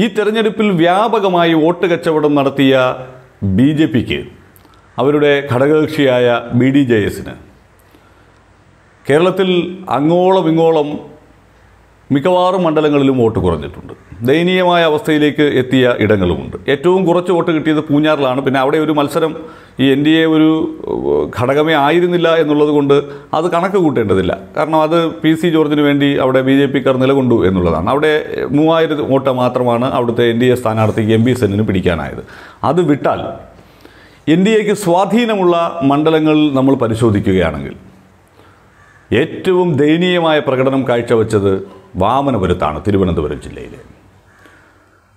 ഈ തെരഞ്ഞെടുപ്പിൽ വ്യാപകമായി വോട്ട് കച്ചവടം നടത്തിയ ബി ജെ പിക്ക് അവരുടെ ഘടകകക്ഷിയായ ബി ഡി ജെ എസിന് കേരളത്തിൽ അങ്ങോളം ഇങ്ങോളം മിക്കവാറും മണ്ഡലങ്ങളിലും വോട്ട് കുറഞ്ഞിട്ടുണ്ട് ദയനീയമായ അവസ്ഥയിലേക്ക് എത്തിയ ഇടങ്ങളുമുണ്ട് ഏറ്റവും കുറച്ച് വോട്ട് കിട്ടിയത് പൂഞ്ഞാറിലാണ് പിന്നെ അവിടെ ഒരു മത്സരം ഈ എൻ ഡി എ ഒരു ഘടകമേ ആയിരുന്നില്ല എന്നുള്ളത് കൊണ്ട് അത് കണക്ക് കൂട്ടേണ്ടതില്ല കാരണം അത് പി സി ജോർജിന് വേണ്ടി അവിടെ ബി ജെ കാർ നിലകൊണ്ടു എന്നുള്ളതാണ് അവിടെ മൂവായിരം വോട്ട് മാത്രമാണ് അവിടുത്തെ എൻ ഡി എ സ്ഥാനാർത്ഥി എം ബി സെന്നിന് പിടിക്കാനായത് അത് വിട്ടാൽ എൻ ഡി എക്ക് സ്വാധീനമുള്ള മണ്ഡലങ്ങൾ നമ്മൾ പരിശോധിക്കുകയാണെങ്കിൽ ഏറ്റവും ദയനീയമായ പ്രകടനം കാഴ്ചവെച്ചത് വാമനപുരത്താണ് തിരുവനന്തപുരം ജില്ലയിലെ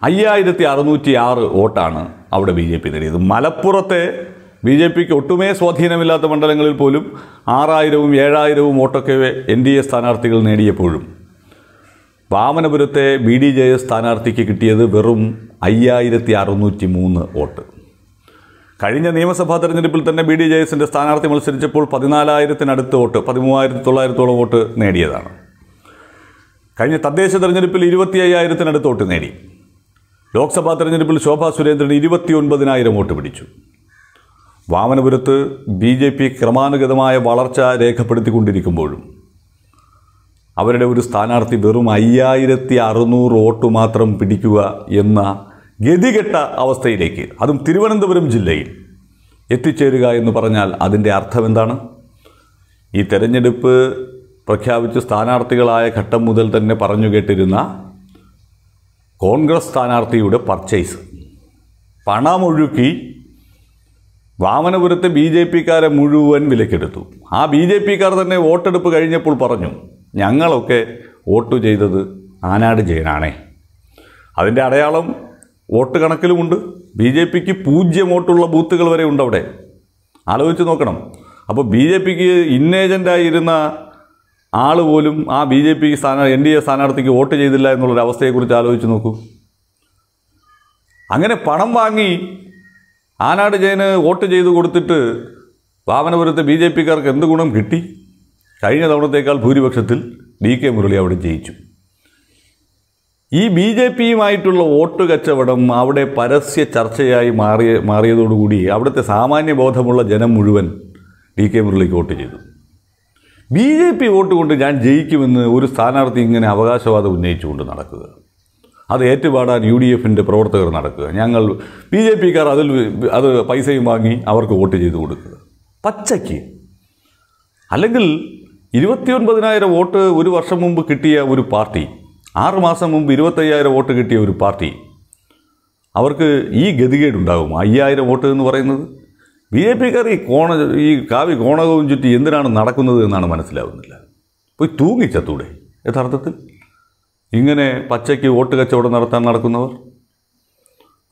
അയ്യായിരത്തി അറുന്നൂറ്റി ആറ് വോട്ടാണ് അവിടെ ബി ജെ പി നേടിയത് മലപ്പുറത്തെ ബി ജെ പിക്ക് ഒട്ടുമേ സ്വാധീനമില്ലാത്ത മണ്ഡലങ്ങളിൽ പോലും ആറായിരവും ഏഴായിരവും വോട്ടൊക്കെ എൻ ഡി എ സ്ഥാനാർത്ഥികൾ നേടിയപ്പോഴും വാമനപുരത്തെ ബി ഡി ജെ എസ് സ്ഥാനാർത്ഥിക്ക് കിട്ടിയത് വെറും അയ്യായിരത്തി അറുന്നൂറ്റി മൂന്ന് വോട്ട് കഴിഞ്ഞ നിയമസഭാ തെരഞ്ഞെടുപ്പിൽ തന്നെ ബി ഡി ജെ എസിൻ്റെ സ്ഥാനാർത്ഥി മത്സരിച്ചപ്പോൾ പതിനാലായിരത്തിനടുത്ത് വോട്ട് പതിമൂവായിരത്തി തൊള്ളായിരത്തോളം വോട്ട് നേടിയതാണ് കഴിഞ്ഞ തദ്ദേശ തെരഞ്ഞെടുപ്പിൽ ഇരുപത്തി അയ്യായിരത്തിനടുത്ത് വോട്ട് നേടി ലോക്സഭാ തെരഞ്ഞെടുപ്പിൽ ശോഭാ സുരേന്ദ്രൻ ഇരുപത്തി ഒൻപതിനായിരം വോട്ട് പിടിച്ചു വാമനപുരത്ത് ബി ജെ പി ക്രമാനുഗതമായ വളർച്ച രേഖപ്പെടുത്തിക്കൊണ്ടിരിക്കുമ്പോഴും അവരുടെ ഒരു സ്ഥാനാർത്ഥി വെറും അയ്യായിരത്തി അറുന്നൂറ് വോട്ട് മാത്രം പിടിക്കുക എന്ന ഗതികെട്ട അവസ്ഥയിലേക്ക് അതും തിരുവനന്തപുരം ജില്ലയിൽ എത്തിച്ചേരുക എന്ന് പറഞ്ഞാൽ അതിൻ്റെ അർത്ഥം എന്താണ് ഈ തെരഞ്ഞെടുപ്പ് പ്രഖ്യാപിച്ച് സ്ഥാനാർത്ഥികളായ ഘട്ടം മുതൽ തന്നെ പറഞ്ഞു കേട്ടിരുന്ന കോൺഗ്രസ് സ്ഥാനാർത്ഥിയുടെ പർച്ചേസ് പണമൊഴുക്കി വാമനപുരത്തെ ബി ജെ പിക്കാരെ മുഴുവൻ വിലക്കെടുത്തു ആ ബി ജെ പിക്കാർ തന്നെ വോട്ടെടുപ്പ് കഴിഞ്ഞപ്പോൾ പറഞ്ഞു ഞങ്ങളൊക്കെ വോട്ട് ചെയ്തത് ആനാട് ജയനാണേ അതിൻ്റെ അടയാളം വോട്ട് കണക്കിലുമുണ്ട് ബി ജെ പിക്ക് പൂജ്യം വോട്ടുള്ള ബൂത്തുകൾ വരെ ഉണ്ട് അവിടെ ആലോചിച്ച് നോക്കണം അപ്പോൾ ബി ജെ പിക്ക് ഇന്നേജൻ്റായിരുന്ന ആൾ പോലും ആ ബി ജെ പി സ്ഥാനാർ എൻ ഡി എ സ്ഥാനാർത്ഥിക്ക് വോട്ട് ചെയ്തില്ല എന്നുള്ളൊരു അവസ്ഥയെക്കുറിച്ച് ആലോചിച്ച് നോക്കൂ അങ്ങനെ പണം വാങ്ങി ആനാട് ജയന് വോട്ട് ചെയ്ത് കൊടുത്തിട്ട് വാമനപുരത്തെ ബി ജെ പിക്കാർക്ക് എന്ത് ഗുണം കിട്ടി കഴിഞ്ഞ തവണത്തേക്കാൾ ഭൂരിപക്ഷത്തിൽ ഡി കെ മുരളി അവിടെ ജയിച്ചു ഈ ബി ജെ പിയുമായിട്ടുള്ള വോട്ട് കച്ചവടം അവിടെ പരസ്യ ചർച്ചയായി മാറിയ മാറിയതോടുകൂടി അവിടുത്തെ സാമാന്യ ബോധമുള്ള ജനം മുഴുവൻ ഡി കെ മുരളിക്ക് വോട്ട് ചെയ്തു ബി ജെ പി വോട്ട് കൊണ്ട് ഞാൻ ജയിക്കുമെന്ന് ഒരു സ്ഥാനാർത്ഥി ഇങ്ങനെ അവകാശവാദം ഉന്നയിച്ചുകൊണ്ട് നടക്കുക അത് ഏറ്റുപാടാൻ യു ഡി എഫിൻ്റെ പ്രവർത്തകർ നടക്കുക ഞങ്ങൾ ബി ജെ പിക്കാർ അതിൽ അത് പൈസയും വാങ്ങി അവർക്ക് വോട്ട് ചെയ്ത് കൊടുക്കുക പച്ചയ്ക്ക് അല്ലെങ്കിൽ ഇരുപത്തിയൊൻപതിനായിരം വോട്ട് ഒരു വർഷം മുമ്പ് കിട്ടിയ ഒരു പാർട്ടി ആറുമാസം മാസം മുമ്പ് ഇരുപത്തയ്യായിരം വോട്ട് കിട്ടിയ ഒരു പാർട്ടി അവർക്ക് ഈ ഗതികേടുണ്ടാകും അയ്യായിരം വോട്ട് എന്ന് പറയുന്നത് ബി ജെ പിക്കാർ ഈ കോണ ഈ കാവ്യ കോണകവും ചുറ്റി എന്തിനാണ് നടക്കുന്നത് എന്നാണ് മനസ്സിലാവുന്നില്ല പോയി തൂങ്ങിച്ചത്തൂടെ യഥാർത്ഥത്തിൽ ഇങ്ങനെ പച്ചയ്ക്ക് വോട്ട് കച്ചവടം നടത്താൻ നടക്കുന്നവർ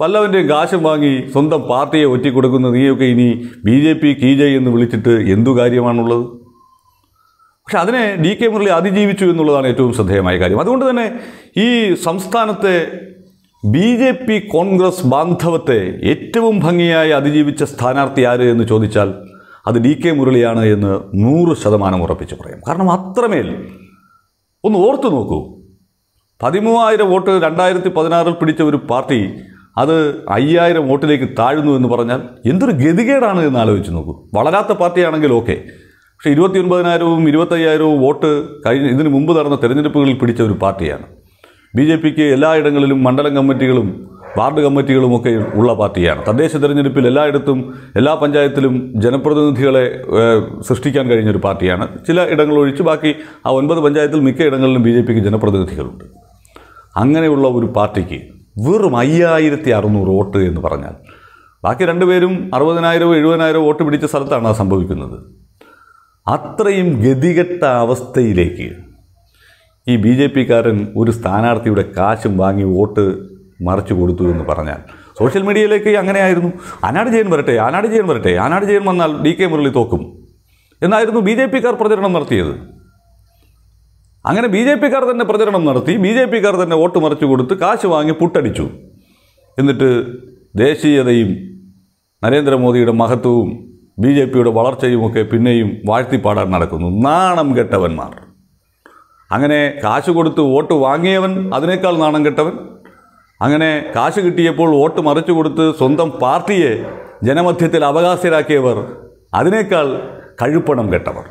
പല്ലവൻ്റെയും കാശും വാങ്ങി സ്വന്തം പാർട്ടിയെ ഒറ്റിക്കൊടുക്കുന്ന നീയൊക്കെ ഇനി ബി ജെ പി ജെ എന്ന് വിളിച്ചിട്ട് എന്തു കാര്യമാണുള്ളത് പക്ഷെ അതിനെ ഡി കെ മുരളി അതിജീവിച്ചു എന്നുള്ളതാണ് ഏറ്റവും ശ്രദ്ധേയമായ കാര്യം അതുകൊണ്ട് തന്നെ ഈ സംസ്ഥാനത്തെ ബി ജെ പി കോൺഗ്രസ് ബാന്ധവത്തെ ഏറ്റവും ഭംഗിയായി അതിജീവിച്ച സ്ഥാനാർത്ഥി ആര് എന്ന് ചോദിച്ചാൽ അത് ഡി കെ മുരളിയാണ് എന്ന് നൂറ് ശതമാനം ഉറപ്പിച്ച് പറയാം കാരണം അത്രമേൽ ഒന്ന് ഓർത്തു നോക്കൂ പതിമൂവായിരം വോട്ട് രണ്ടായിരത്തി പതിനാറിൽ പിടിച്ച ഒരു പാർട്ടി അത് അയ്യായിരം വോട്ടിലേക്ക് താഴ്ന്നു എന്ന് പറഞ്ഞാൽ എന്തൊരു ഗതികേടാണ് എന്ന് ആലോചിച്ച് നോക്കൂ വളരാത്ത പാർട്ടിയാണെങ്കിൽ ഓക്കെ പക്ഷേ ഇരുപത്തി ഒൻപതിനായിരവും ഇരുപത്തയ്യായിരവും വോട്ട് കഴിഞ്ഞ ഇതിനു മുമ്പ് നടന്ന തെരഞ്ഞെടുപ്പുകളിൽ പിടിച്ച ഒരു പാർട്ടിയാണ് ബി ജെ പിക്ക് എല്ലായിടങ്ങളിലും മണ്ഡലം കമ്മിറ്റികളും വാർഡ് കമ്മിറ്റികളുമൊക്കെ ഉള്ള പാർട്ടിയാണ് തദ്ദേശ തെരഞ്ഞെടുപ്പിൽ എല്ലായിടത്തും എല്ലാ പഞ്ചായത്തിലും ജനപ്രതിനിധികളെ സൃഷ്ടിക്കാൻ കഴിഞ്ഞൊരു പാർട്ടിയാണ് ചില ഇടങ്ങളൊഴിച്ച് ബാക്കി ആ ഒൻപത് പഞ്ചായത്തിൽ മിക്ക ഇടങ്ങളിലും ബി ജെ പിക്ക് ജനപ്രതിനിധികളുണ്ട് അങ്ങനെയുള്ള ഒരു പാർട്ടിക്ക് വെറും അയ്യായിരത്തി അറുന്നൂറ് വോട്ട് എന്ന് പറഞ്ഞാൽ ബാക്കി രണ്ടുപേരും അറുപതിനായിരമോ എഴുപതിനായിരമോ വോട്ട് പിടിച്ച സ്ഥലത്താണ് അത് സംഭവിക്കുന്നത് അത്രയും ഗതികെട്ട അവസ്ഥയിലേക്ക് ഈ ബി ജെ പിക്കാരൻ ഒരു സ്ഥാനാർത്ഥിയുടെ കാശും വാങ്ങി വോട്ട് മറിച്ചു കൊടുത്തു എന്ന് പറഞ്ഞാൽ സോഷ്യൽ മീഡിയയിലേക്ക് അങ്ങനെയായിരുന്നു ആനാട് ജയൻ വരട്ടെ ആനാട് ജയൻ വരട്ടെ ആനാട് ജയൻ വന്നാൽ ഡി കെ മുരളി തോക്കും എന്നായിരുന്നു ബി ജെ പിക്കാർ പ്രചരണം നടത്തിയത് അങ്ങനെ ബി ജെ പിക്കാർ തന്നെ പ്രചരണം നടത്തി ബി ജെ പിക്കാർ തന്നെ വോട്ട് മറിച്ചു കൊടുത്ത് കാശ് വാങ്ങി പുട്ടടിച്ചു എന്നിട്ട് ദേശീയതയും നരേന്ദ്രമോദിയുടെ മഹത്വവും ബി ജെ പിയുടെ വളർച്ചയുമൊക്കെ പിന്നെയും വാഴ്ത്തിപ്പാടാൻ നടക്കുന്നു നാണം കെട്ടവന്മാർ അങ്ങനെ കാശ് കൊടുത്ത് വോട്ട് വാങ്ങിയവൻ അതിനേക്കാൾ നാണം കെട്ടവൻ അങ്ങനെ കാശ് കിട്ടിയപ്പോൾ വോട്ട് മറിച്ചു കൊടുത്ത് സ്വന്തം പാർട്ടിയെ ജനമധ്യത്തിൽ അവകാശരാക്കിയവർ അതിനേക്കാൾ കഴുപ്പണം കെട്ടവർ